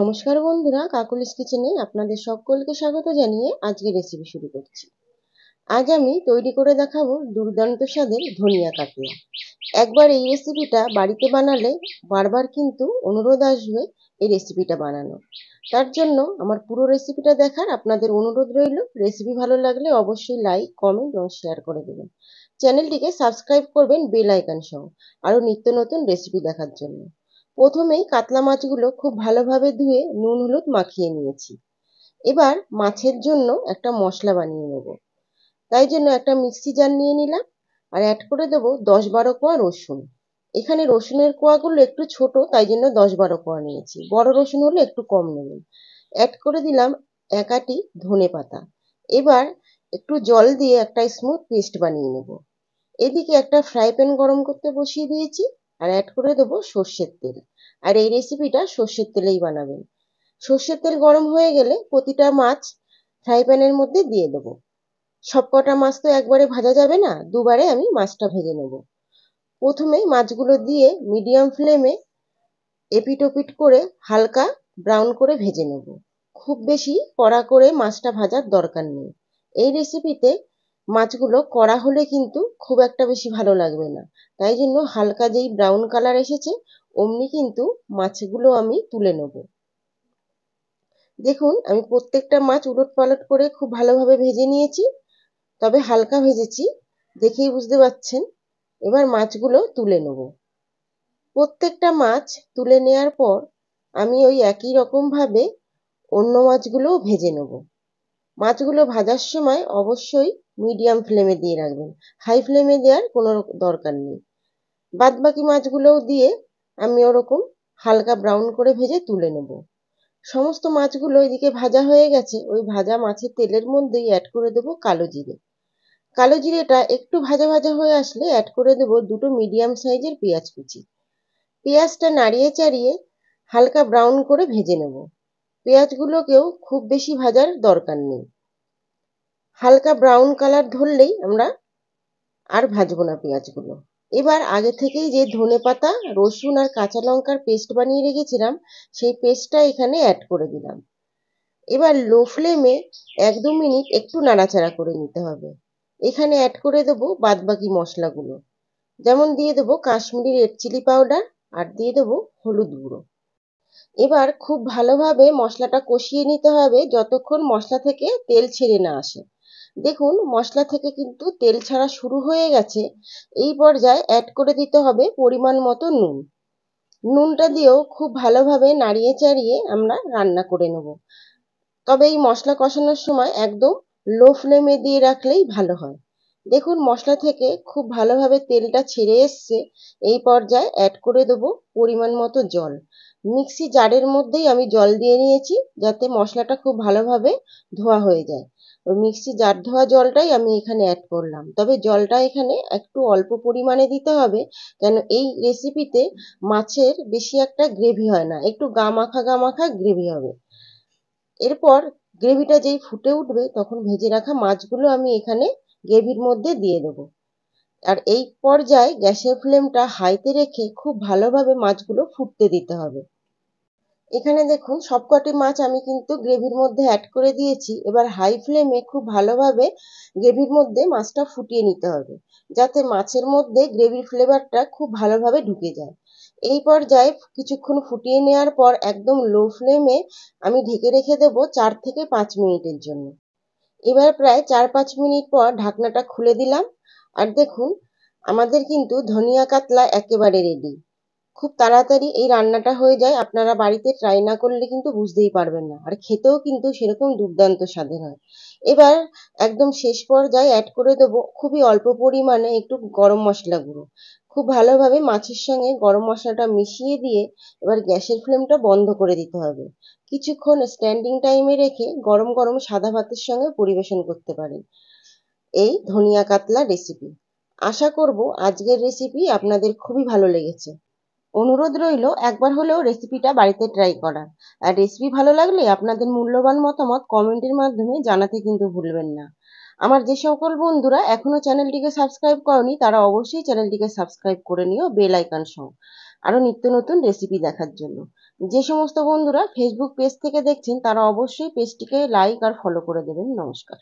নমস্কার বন্ধুরা কাকুলিস কিচেনে আপনাদের সকলকে স্বাগত জানিয়ে আজকে রেসিপি শুরু করছি আজ আমি তৈরি করে দেখাবো দুর্দান্ত স্বাদের ধনিয়া কাকিয়া একবার এই রেসিপিটা বাড়িতে বানালে বারবার কিন্তু অনুরোধ আসবে এই রেসিপিটা বানানো তার জন্য আমার পুরো রেসিপিটা দেখার আপনাদের অনুরোধ রইল রেসিপি ভালো লাগলে অবশ্যই লাইক কমেন্ট এবং শেয়ার করে দেবেন চ্যানেলটিকে সাবস্ক্রাইব করবেন বেল আইকন সহ আরও নিত্য নতুন রেসিপি দেখার জন্য প্রথমেই কাতলা মাছগুলো খুব ভালোভাবে ধুয়ে নুন হলুদ মাখিয়ে নিয়েছি এবার মাছের জন্য একটা মশলা বানিয়ে নেব তাই জন্য একটা মিক্সি জার নিয়ে নিলাম আর অ্যাড করে দেবো দশ বারো কোয়া রসুন এখানে রসুনের কোয়াগুলো একটু ছোট তাই জন্য দশ বারো কোয়া নিয়েছি বড় রসুন হলে একটু কম নেবেন অ্যাড করে দিলাম এক আটি ধনে পাতা এবার একটু জল দিয়ে একটা স্মুথ পেস্ট বানিয়ে নেব এদিকে একটা ফ্রাই প্যান গরম করতে বসিয়ে দিয়েছি আর অ্যাড করে দেবো সর্ষের তেল আর এই রেসিপিটা সর্ষের তেলেই বানাবেন সর্ষের তেল গরম হয়ে গেলে প্রতিটা মাছ ফ্রাই প্যানের মধ্যে দিয়ে দেবো সব কটা মাছ তো একবারে ভাজা যাবে না দুবারে আমি মাছটা ভেজে নেব প্রথমে মাছগুলো দিয়ে মিডিয়াম ফ্লেমে এপিটোপিট করে হালকা ব্রাউন করে ভেজে নেব খুব বেশি কড়া করে মাছটা ভাজার দরকার নেই এই রেসিপিতে মাছগুলো কড়া হলে কিন্তু খুব একটা বেশি ভালো লাগবে না তাই জন্য হালকা যেই ব্রাউন কালার এসেছে অমনি কিন্তু মাছগুলো আমি তুলে নেব দেখুন আমি প্রত্যেকটা মাছ উলট পালট করে খুব ভালোভাবে ভেজে নিয়েছি তবে হালকা ভেজেছি দেখেই বুঝতে পারছেন এবার মাছগুলো তুলে নেব প্রত্যেকটা মাছ তুলে নেয়ার পর আমি ওই একই রকমভাবে অন্য মাছগুলোও ভেজে নেব মাছগুলো ভাজার সময় অবশ্যই মিডিয়াম ফ্লেমে দিয়ে রাখবেন হাই ফ্লেমে দেওয়ার কোনো দরকার নেই বাদবাকি মাছগুলোও দিয়ে আমি ওরকম হালকা ব্রাউন করে ভেজে তুলে নেব সমস্ত মাছগুলো এদিকে ভাজা হয়ে গেছে ওই ভাজা মাছের তেলের মধ্যেই অ্যাড করে দেব কালো জিরে কালো জিরেটা একটু ভাজা ভাজা হয়ে আসলে অ্যাড করে দেব দুটো মিডিয়াম সাইজের পেঁয়াজ কুচি পেঁয়াজটা নাড়িয়ে চাড়িয়ে হালকা ব্রাউন করে ভেজে নেব পেঁয়াজগুলোকেও খুব বেশি ভাজার দরকার নেই হালকা ব্রাউন কালার ধরলেই আমরা আর ভাজবো না পেঁয়াজগুলো এবার আগে থেকেই যে ধনে পাতা রসুন আর কাঁচা লঙ্কার পেস্ট বানিয়ে রেখেছিলাম সেই পেস্টটা এখানে অ্যাড করে দিলাম এবার লো ফ্লেমে এক দু মিনিট একটু নাড়াচাড়া করে নিতে হবে এখানে অ্যাড করে দেবো বাদবাকি মশলাগুলো যেমন দিয়ে দেবো কাশ্মীরি রেড চিলি পাউডার আর দিয়ে দেবো হলুদ গুঁড়ো এবার খুব ভালোভাবে মশলাটা কষিয়ে নিতে হবে যতক্ষণ মশলা থেকে তেল ছেড়ে না আসে দেখুন মশলা থেকে কিন্তু তেল ছাড়া শুরু হয়ে গেছে এই পর্যায়ে অ্যাড করে দিতে হবে পরিমাণ মতো নুন নুনটা দিয়েও খুব ভালোভাবে নাড়িয়ে চাড়িয়ে আমরা রান্না করে নেব তবে এই মশলা কষানোর সময় একদম লো ফ্লেমে দিয়ে রাখলেই ভালো হয় দেখুন মশলা থেকে খুব ভালোভাবে তেলটা ছেড়ে এসছে এই পর্যায়ে অ্যাড করে দেবো পরিমাণ মতো জল মিক্সি জারের মধ্যেই আমি জল দিয়ে নিয়েছি যাতে মশলাটা খুব ভালোভাবে ধোয়া হয়ে যায় ওই মিক্সি জার ধোয়া জলটাই আমি এখানে অ্যাড করলাম তবে জলটা এখানে একটু অল্প পরিমাণে দিতে হবে কেন এই রেসিপিতে মাছের বেশি একটা গ্রেভি হয় না একটু গা মাখা গা মাখা গ্রেভি হবে এরপর গ্রেভিটা যেই ফুটে উঠবে তখন ভেজে রাখা মাছগুলো আমি এখানে গ্রেভির মধ্যে দিয়ে দেবো আর এই পর্যায়ে গ্যাসের ফ্লেমটা হাইতে রেখে খুব ভালোভাবে মাছগুলো ফুটতে দিতে হবে এখানে দেখুন সবকটি মাছ আমি কিন্তু গ্রেভির মধ্যে অ্যাড করে দিয়েছি এবার হাই ফ্লেমে খুব ভালোভাবে গ্রেভির মধ্যে মাছটা ফুটিয়ে নিতে হবে যাতে মাছের মধ্যে গ্রেভির ফ্লেভারটা খুব ভালোভাবে ঢুকে যায় এই পর্যায়ে কিছুক্ষণ ফুটিয়ে নেওয়ার পর একদম লো ফ্লেমে আমি ঢেকে রেখে দেব চার থেকে পাঁচ মিনিটের জন্য এবার প্রায় চার পাঁচ মিনিট পর ঢাকনাটা খুলে দিলাম আর দেখুন আমাদের কিন্তু ধনিয়া কাতলা একেবারে রেডি খুব তাড়াতাড়ি এই রান্নাটা হয়ে যায় আপনারা বাড়িতে ট্রাই না করলে কিন্তু বুঝতেই পারবেন না আর খেতেও কিন্তু সেরকম দুর্দান্ত স্বাদের হয় এবার একদম শেষ পর্যায়ে অ্যাড করে দেবো খুবই অল্প পরিমাণে একটু গরম মশলা গুঁড়ো খুব ভালোভাবে মাছের সঙ্গে গরম মশলাটা মিশিয়ে দিয়ে এবার গ্যাসের ফ্লেমটা বন্ধ করে দিতে হবে কিছুক্ষণ স্ট্যান্ডিং টাইমে রেখে গরম গরম সাদা ভাতের সঙ্গে পরিবেশন করতে পারেন এই ধনিয়া কাতলা রেসিপি আশা করব আজকের রেসিপি আপনাদের খুবই ভালো লেগেছে অনুরোধ রইল একবার হলেও রেসিপিটা বাড়িতে ট্রাই করার আর রেসিপি ভালো লাগলে আপনাদের মূল্যবান মতামত কমেন্টের মাধ্যমে জানাতে কিন্তু ভুলবেন না আমার যে সকল বন্ধুরা এখনও চ্যানেলটিকে সাবস্ক্রাইব করনি তারা অবশ্যই চ্যানেলটিকে সাবস্ক্রাইব করে নিও বেল আইকন সহ আরও নিত্য নতুন রেসিপি দেখার জন্য যে সমস্ত বন্ধুরা ফেসবুক পেজ থেকে দেখছেন তারা অবশ্যই পেজটিকে লাইক আর ফলো করে দেবেন নমস্কার